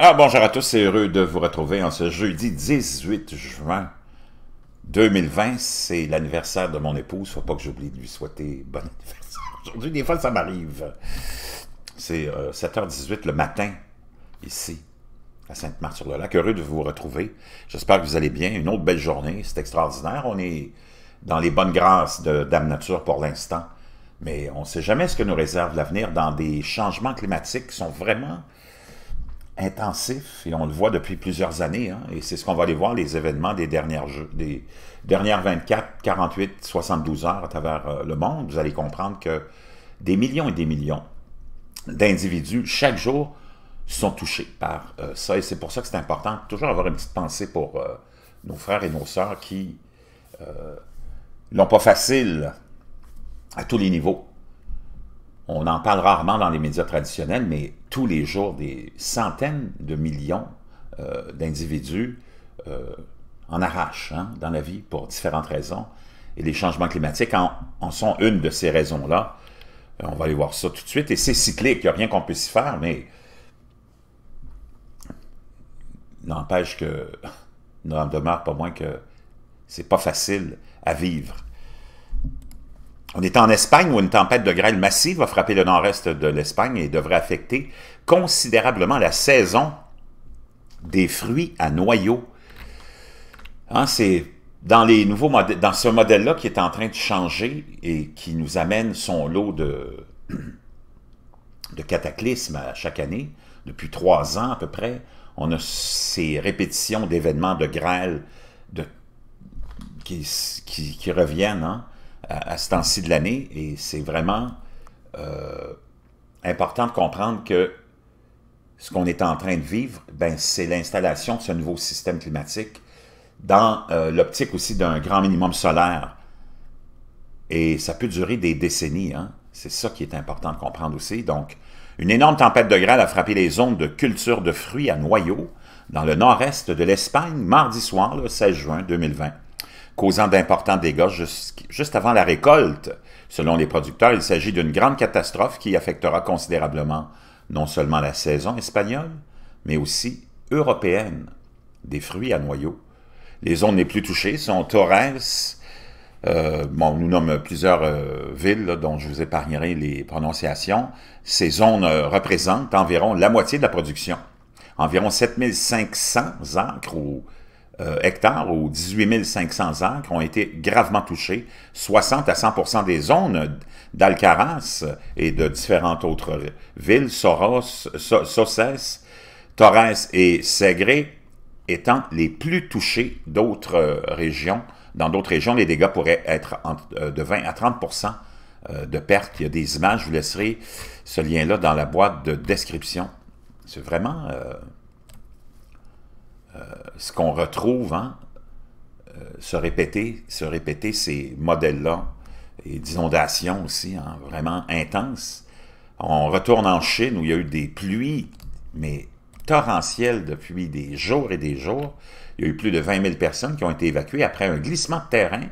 Ah, bonjour à tous, c'est heureux de vous retrouver en ce jeudi 18 juin 2020. C'est l'anniversaire de mon épouse, faut pas que j'oublie de lui souhaiter bon anniversaire. Aujourd'hui, des fois, ça m'arrive. C'est 7h18 euh, le matin, ici, à Sainte-Marthe-sur-le-Lac. Heureux de vous retrouver. J'espère que vous allez bien. Une autre belle journée, c'est extraordinaire. On est dans les bonnes grâces de Dame Nature pour l'instant. Mais on ne sait jamais ce que nous réserve l'avenir dans des changements climatiques qui sont vraiment intensif, et on le voit depuis plusieurs années, hein, et c'est ce qu'on va aller voir, les événements des dernières, des dernières 24, 48, 72 heures à travers euh, le monde, vous allez comprendre que des millions et des millions d'individus, chaque jour, sont touchés par euh, ça, et c'est pour ça que c'est important toujours avoir une petite pensée pour euh, nos frères et nos sœurs qui l'ont pas facile à tous les niveaux on en parle rarement dans les médias traditionnels, mais tous les jours, des centaines de millions euh, d'individus euh, en arrachent hein, dans la vie pour différentes raisons. Et les changements climatiques en, sont une de ces raisons-là. Euh, on va aller voir ça tout de suite. Et c'est cyclique, il n'y a rien qu'on puisse y faire, mais n'empêche que n'en demeure pas moins que c'est pas facile à vivre. On est en Espagne où une tempête de grêle massive va frapper le nord-est de l'Espagne et devrait affecter considérablement la saison des fruits à noyaux. Hein, c'est dans, les nouveaux dans ce modèle-là qui est en train de changer et qui nous amène son lot de, de cataclysmes à chaque année. Depuis trois ans à peu près, on a ces répétitions d'événements de grêle qui, reviennent. Hein à, ce temps-ci de l'année. Et c'est vraiment euh, important de comprendre que ce qu'on est en train de vivre, ben, c'est l'installation de ce nouveau système climatique dans euh, l'optique aussi d'un grand minimum solaire. Et ça peut durer des décennies. Hein. C'est ça qui est important de comprendre aussi. Donc, une énorme tempête de grêle a frappé les zones de culture de fruits à noyaux dans le nord-est de l'Espagne mardi soir, le 16 juin 2020 causant d'importants dégâts juste avant la récolte. Selon les producteurs, il s'agit d'une grande catastrophe qui affectera considérablement non seulement la saison espagnole, mais aussi européenne des fruits à noyaux. Les zones les plus touchées sont Torres, euh, on nous nomme plusieurs euh, villes dont je vous épargnerai les prononciations. Ces zones euh, représentent environ la moitié de la production, environ 7500 acres ou euh, hectares ou 18 500 acres ont été gravement touchés. 60 à 100 des zones d'Alcaraz et de différentes autres villes, Soros, Sossès, Torres et Segré étant les plus touchés d'autres régions. Dans d'autres régions, les dégâts pourraient être euh, de 20 à 30 euh, de pertes. Il y a des images, je vous laisserai ce lien-là dans la boîte de description. C'est vraiment... Euh, ce qu'on retrouve, hein, euh, se répéter, se répéter ces modèles-là, et d'inondations aussi, hein, vraiment intenses. On retourne en Chine où il y a eu des pluies, mais torrentielles depuis des jours et des jours. Il y a eu plus de 20 000 personnes qui ont été évacuées après un glissement de terrain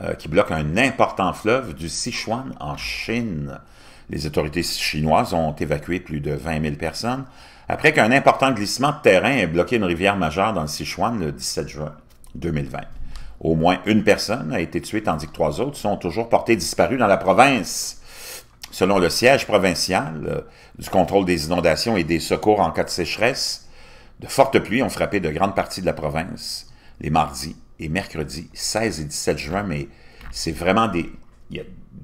euh, qui bloque un important fleuve du Sichuan en Chine. Les autorités chinoises ont évacué plus de 20 000 personnes après qu'un important glissement de terrain ait bloqué une rivière majeure dans le Sichuan le 17 juin 2020. Au moins une personne a été tuée tandis que trois autres sont toujours portées disparues dans la province. Selon le siège provincial euh, du contrôle des inondations et des secours en cas de sécheresse, de fortes pluies ont frappé de grandes parties de la province les mardis et mercredis 16 et 17 juin, mais c'est vraiment des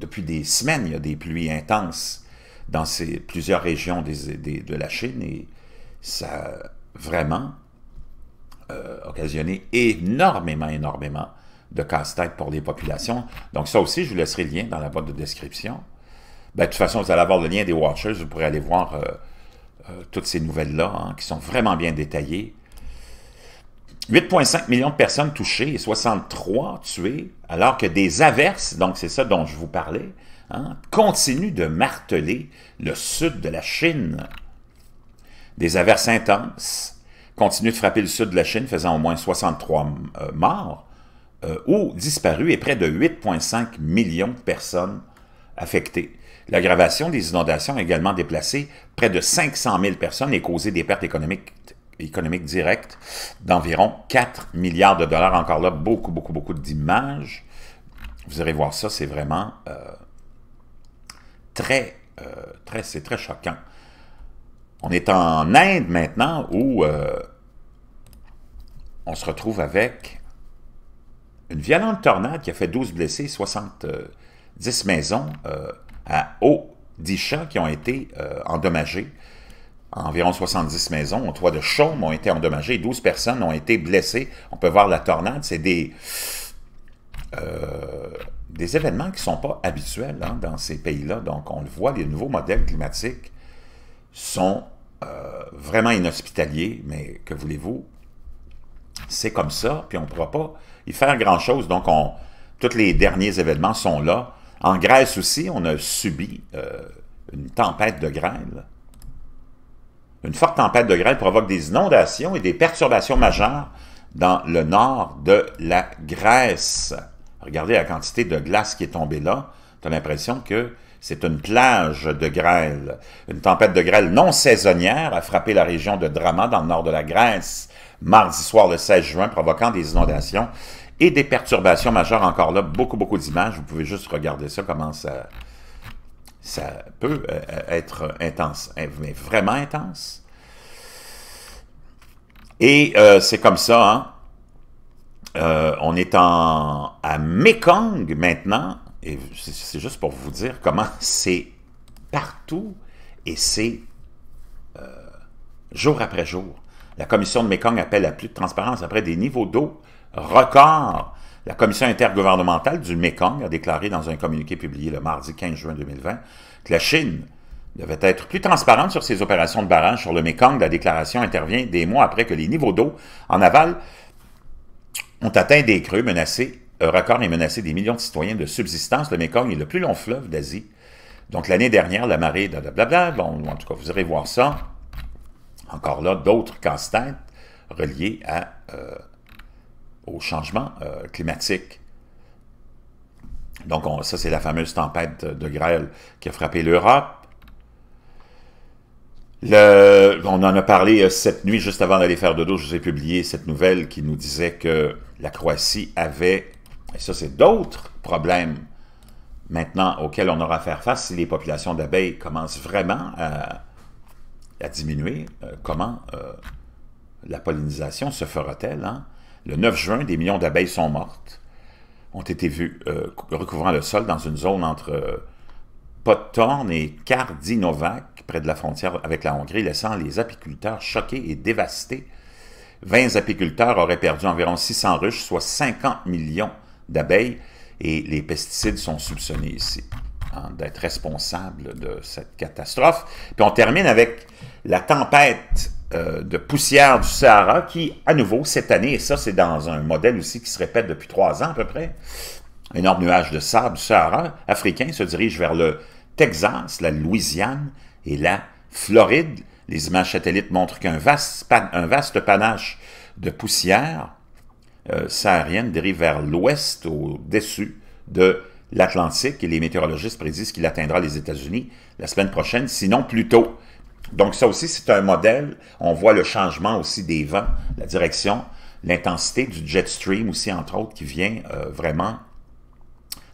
depuis des semaines, il y a des pluies intenses dans ces, plusieurs régions de la Chine et ça a vraiment euh, occasionné énormément, énormément de casse-tête pour les populations. Donc ça aussi, je vous laisserai le lien dans la boîte de description. Ben, de toute façon, vous allez avoir le lien des Watchers, vous pourrez aller voir euh, euh, toutes ces nouvelles-là hein, qui sont vraiment bien détaillées. 8,5 millions de personnes touchées et 63 tuées, alors que des averses, donc c'est ça dont je vous parlais, hein, continuent de marteler le sud de la Chine. Des averses intenses continuent de frapper le sud de la Chine, faisant au moins 63 euh, morts euh, ou disparus et près de 8,5 millions de personnes affectées. L'aggravation des inondations a également déplacé près de 500 000 personnes et causé des pertes économiques économique directe d'environ 4 milliards de dollars. Encore là, beaucoup, beaucoup, beaucoup d'images. Vous allez voir ça, c'est vraiment euh, très, euh, très, c'est très choquant. On est en Inde maintenant où euh, on se retrouve avec une violente tornade qui a fait 12 blessés, 70 maisons à haut chats qui ont été endommagées. Environ 70 maisons au toit de chaume ont été endommagées, 12 personnes ont été blessées. On peut voir la tornade, c'est des, euh, des événements qui ne sont pas habituels hein, dans ces pays-là. Donc, on le voit, les nouveaux modèles climatiques sont euh, vraiment inhospitaliers, mais que voulez-vous, c'est comme ça, puis on ne pourra pas y faire grand-chose. Donc, on, tous les derniers événements sont là. En Grèce aussi, on a subi euh, une tempête de grêle une forte tempête de grêle provoque des inondations et des perturbations majeures dans le nord de la Grèce. Regardez la quantité de glace qui est tombée là. Tu as l'impression que c'est une plage de grêle. Une tempête de grêle non saisonnière a frappé la région de Drama dans le nord de la Grèce mardi soir le 16 juin, provoquant des inondations et des perturbations majeures encore là. Beaucoup, beaucoup d'images. Vous pouvez juste regarder ça, comment ça, ça peut euh, euh, être intense, hein, mais vraiment intense. Et euh, c'est comme ça, hein. on est en, à Mekong maintenant, et c'est juste pour vous dire comment c'est partout, et c'est jour après jour. La commission de Mekong appelle à plus de transparence après des niveaux d'eau records la commission intergouvernementale du Mekong a déclaré dans un communiqué publié le mardi 15 juin 2020 que la Chine devait être plus transparente sur ses opérations de barrage sur le Mekong. La déclaration intervient des mois après que les niveaux d'eau en aval ont atteint des creux menacés, un euh, record et menacé des millions de citoyens de subsistance. Le Mekong est le plus long fleuve d'Asie. Donc l'année dernière, la marée, blablabla, bon, en tout cas, vous irez voir ça. Encore là, d'autres casse-têtes reliés à... Euh, au changement euh, climatique. Donc, on, ça, c'est la fameuse tempête de grêle qui a frappé l'Europe. on en a parlé euh, cette nuit, juste avant d'aller faire dodo, je vous ai publié cette nouvelle qui nous disait que la Croatie avait, et ça c'est d'autres problèmes maintenant auxquels on aura à faire face si les populations d'abeilles commencent vraiment à, diminuer. Euh, comment la pollinisation se fera-t-elle? Hein? Le 9 juin, des millions d'abeilles sont mortes, ont été vues euh, recouvrant le sol dans une zone entre euh, et Kardinovac, près de la frontière avec la Hongrie, laissant les apiculteurs choqués et dévastés. 20 apiculteurs auraient perdu environ 600 ruches, soit 50 millions d'abeilles, et les pesticides sont soupçonnés ici hein, d'être responsables de cette catastrophe. Puis on termine avec la tempête euh, de poussière du Sahara qui, à nouveau, cette année, et ça c'est dans un modèle aussi qui se répète depuis trois ans à peu près, un énorme nuage de sable du Sahara africain se dirige vers le Texas, la Louisiane et la Floride. Les images satellites montrent qu'un vaste, un vaste panache de poussière euh, saharienne dérive vers l'ouest, au-dessus de l'Atlantique, et les météorologistes prédisent qu'il atteindra les États-Unis la semaine prochaine, sinon plus tôt. Donc ça aussi, c'est un modèle. On voit le changement aussi des vents, la direction, l'intensité du jet stream aussi, entre autres, qui vient euh, vraiment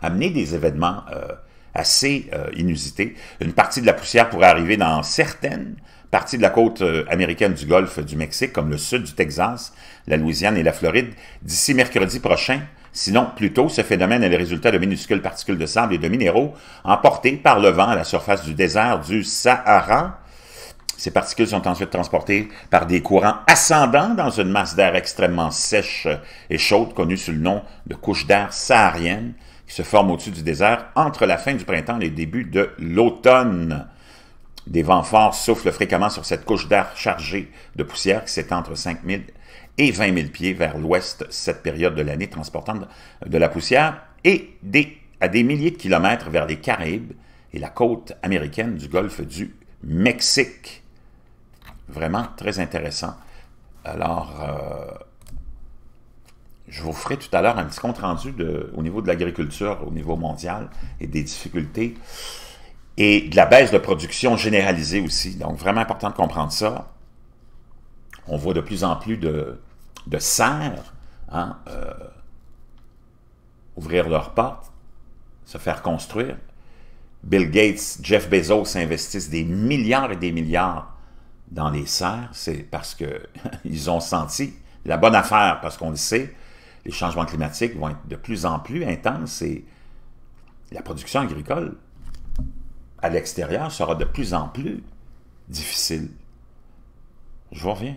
amener des événements euh, assez euh, inusités. Une partie de la poussière pourrait arriver dans certaines parties de la côte américaine du Golfe du Mexique, comme le sud du Texas, la Louisiane et la Floride, d'ici mercredi prochain. Sinon, plus tôt, ce phénomène est le résultat de minuscules particules de sable et de minéraux emportés par le vent à la surface du désert du Sahara, ces particules sont ensuite transportées par des courants ascendants dans une masse d'air extrêmement sèche et chaude connue sous le nom de couche d'air saharienne qui se forme au-dessus du désert entre la fin du printemps et les débuts de l'automne. Des vents forts soufflent fréquemment sur cette couche d'air chargée de poussière qui s'étend entre 5 000 et 20 000 pieds vers l'ouest cette période de l'année, transportant de la poussière et à des milliers de kilomètres vers les Caraïbes et la côte américaine du golfe du Mexique. Vraiment très intéressant. Alors, euh, je vous ferai tout à l'heure un petit compte rendu au niveau de l'agriculture, au niveau mondial, et des difficultés, et de la baisse de production généralisée aussi. Donc, vraiment important de comprendre ça. On voit de plus en plus de, de serres hein, euh, ouvrir leurs portes, se faire construire. Bill Gates, Jeff Bezos investissent des milliards et des milliards dans les serres, c'est parce qu'ils ont senti la bonne affaire, parce qu'on le sait, les changements climatiques vont être de plus en plus intenses et la production agricole à l'extérieur sera de plus en plus difficile. Je vous reviens.